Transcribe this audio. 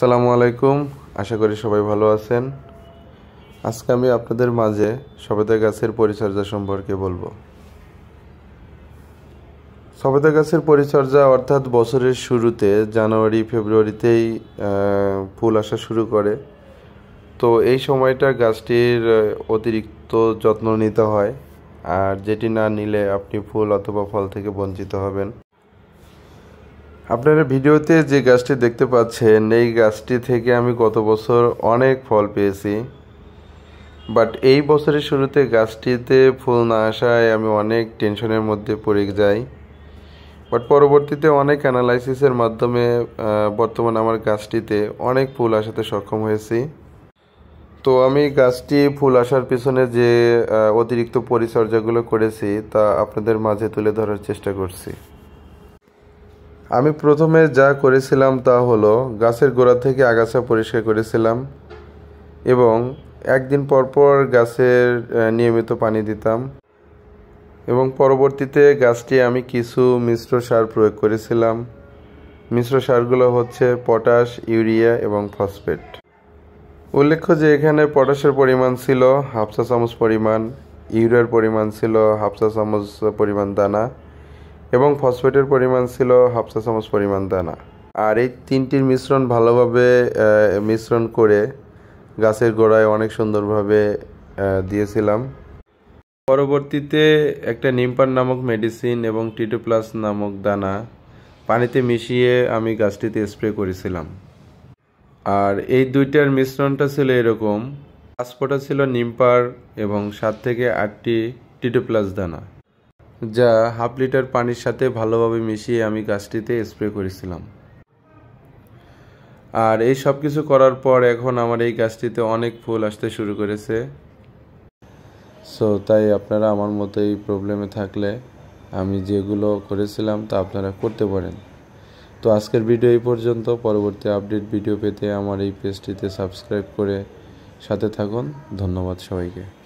সালামু আলাইকুম আশা করি সবাই ভালো আছেন আজকে আমি আপনাদের মাঝে সবেদা গাছের পরিচর্যা সম্পর্কে বলবো সবেদা গাছের পরিচর্যা অর্থাৎ বছরের শুরুতে জানুয়ারি ফেব্রুয়ারিতেই ফুল আসা শুরু করে তো এই সময়টা গাছটির অতিরিক্ত যত্ন নিতে হয় আর যেটি না নিলে আপনি ফুল অথবা ফল থেকে বঞ্চিত হবেন আপনারা ভিডিওতে যে গাছটি দেখতে পাচ্ছেন এই গাছটি থেকে আমি গত বছর অনেক ফল পেয়েছি বাট এই বছরের শুরুতে গাছটিতে ফুল না আসায় আমি অনেক টেনশনের মধ্যে পড়ে যাই বাট পরবর্তীতে অনেক অ্যানালাইসিসের মাধ্যমে বর্তমান আমার গাছটিতে অনেক ফুল আসাতে সক্ষম হয়েছি তো আমি গাছটি ফুল আসার পিছনে যে অতিরিক্ত পরিচর্যাগুলো করেছি তা আপনাদের মাঝে তুলে ধরার চেষ্টা করছি আমি প্রথমে যা করেছিলাম তা হলো গাছের গোড়া থেকে আগাছা পরিষ্কার করেছিলাম এবং একদিন পরপর গাছের নিয়মিত পানি দিতাম এবং পরবর্তীতে গাছটি আমি কিছু মিশ্র সার প্রয়োগ করেছিলাম মিশ্র সারগুলো হচ্ছে পটাশ ইউরিয়া এবং ফসফেট উল্লেখ্য যে এখানে পটাশের পরিমাণ ছিল হাফসা চামচ পরিমাণ ইউরিয়ার পরিমাণ ছিল হাফসা চামচ পরিমাণ দানা এবং ফসফেটের পরিমাণ ছিল হাফসা চামচ পরিমাণ দানা আর এই তিনটির মিশ্রণ ভালোভাবে মিশ্রণ করে গাছের গোড়ায় অনেক সুন্দরভাবে দিয়েছিলাম পরবর্তীতে একটা নিমপান নামক মেডিসিন এবং টিটু প্লাস নামক দানা পানিতে মিশিয়ে আমি গাছটিতে স্প্রে করেছিলাম আর এই দুইটার মিশ্রণটা ছিল এরকম পাঁচ ছিল নিমপার এবং সাত থেকে আটটি টিটু প্লাস দানা যা হাফ লিটার পানির সাথে ভালোভাবে মিশিয়ে আমি গাছটিতে স্প্রে করেছিলাম আর এই সব কিছু করার পর এখন আমার এই গাছটিতে অনেক ফুল আসতে শুরু করেছে সো তাই আপনারা আমার মতো এই প্রবলেমে থাকলে আমি যেগুলো করেছিলাম তা আপনারা করতে পারেন তো আজকের ভিডিও এই পর্যন্ত পরবর্তী আপডেট ভিডিও পেতে আমার এই পেজটিতে সাবস্ক্রাইব করে সাথে থাকুন ধন্যবাদ সবাইকে